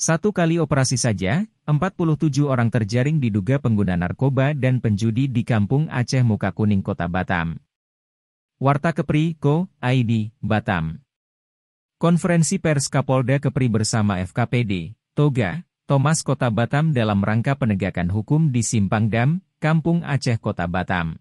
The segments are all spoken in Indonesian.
Satu kali operasi saja, 47 orang terjaring diduga pengguna narkoba dan penjudi di kampung Aceh Muka Kuning Kota Batam. Warta Kepri, Ko, ID, Batam. Konferensi pers Kapolda Kepri bersama FKPD, Toga, Thomas Kota Batam dalam rangka penegakan hukum di Simpang Dam, Kampung Aceh Kota Batam.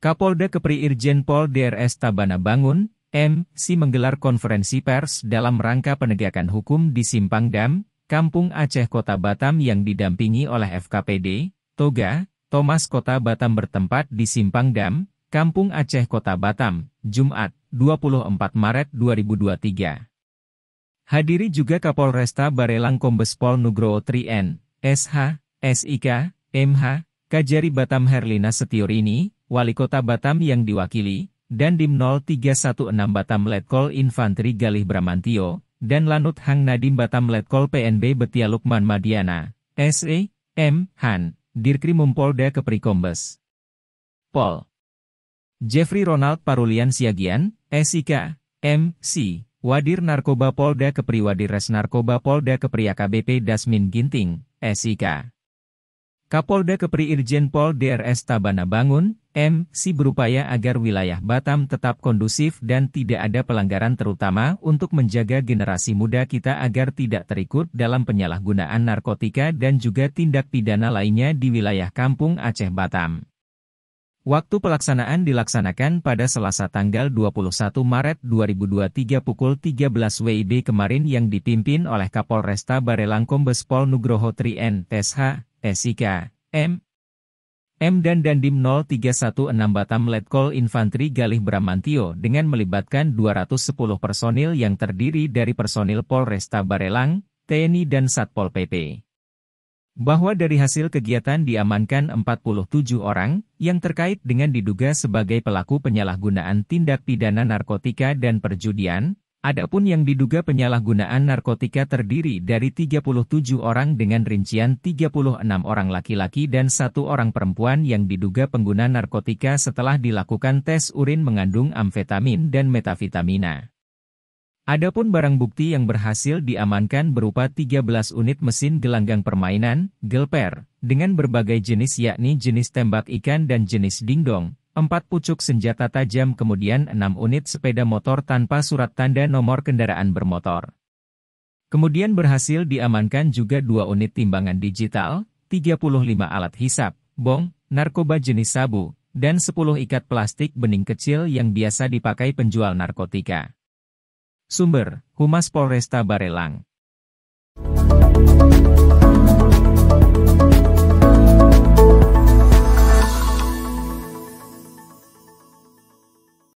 Kapolda Kepri Irjen Pol DRS Tabana Bangun, MC menggelar konferensi pers dalam rangka penegakan hukum di Simpang Dam, Kampung Aceh Kota Batam yang didampingi oleh FKPD, Toga, Thomas Kota Batam bertempat di Simpang Dam, Kampung Aceh Kota Batam, Jumat, 24 Maret 2023. Hadiri juga Kapolresta Barelang Kombes Pol Nugroho Trien, SH, SIK, MH, Kajari Batam Herlina Setiorini, Wali Kota Batam yang diwakili, dan Dandim 0316 Batam Letkol Infanteri Galih Bramantio, dan Lanut Hang Nadim Batam Letkol PNB Betia Lukman Madiana, SE, M, Han, Dirkrimum Polda Keprikombes. Pol. Jeffrey Ronald Parulian Siagian, SIK, M, C, Wadir Narkoba Polda Kepri Wadir Res Narkoba Polda Kepri AKBP Dasmin Ginting, SIK. Kapolda Kepri Irjen Pol DRS Tabana Bangun, M. Si berupaya agar wilayah Batam tetap kondusif dan tidak ada pelanggaran terutama untuk menjaga generasi muda kita agar tidak terikut dalam penyalahgunaan narkotika dan juga tindak pidana lainnya di wilayah Kampung Aceh Batam. Waktu pelaksanaan dilaksanakan pada Selasa tanggal 21 Maret 2023 pukul 13 WIB kemarin yang dipimpin oleh Kapolresta Barelang Kombes Pol Nugroho Tri N. TSH, SIK, M. M dan Dandim 0316 Batam Letkol Infanteri Galih Bramantio dengan melibatkan 210 personil yang terdiri dari personil Polresta Barelang, TNI dan Satpol PP. Bahwa dari hasil kegiatan diamankan 47 orang yang terkait dengan diduga sebagai pelaku penyalahgunaan tindak pidana narkotika dan perjudian, Adapun yang diduga penyalahgunaan narkotika terdiri dari 37 orang dengan rincian 36 orang laki-laki dan satu orang perempuan yang diduga pengguna narkotika setelah dilakukan tes urin mengandung amfetamin dan metavitamina. Adapun barang bukti yang berhasil diamankan berupa 13 unit mesin gelanggang permainan, gelper, dengan berbagai jenis yakni jenis tembak ikan dan jenis dingdong, Empat pucuk senjata tajam kemudian enam unit sepeda motor tanpa surat tanda nomor kendaraan bermotor. Kemudian berhasil diamankan juga dua unit timbangan digital, 35 alat hisap, bong, narkoba jenis sabu, dan 10 ikat plastik bening kecil yang biasa dipakai penjual narkotika. Sumber, Humas Polresta Barelang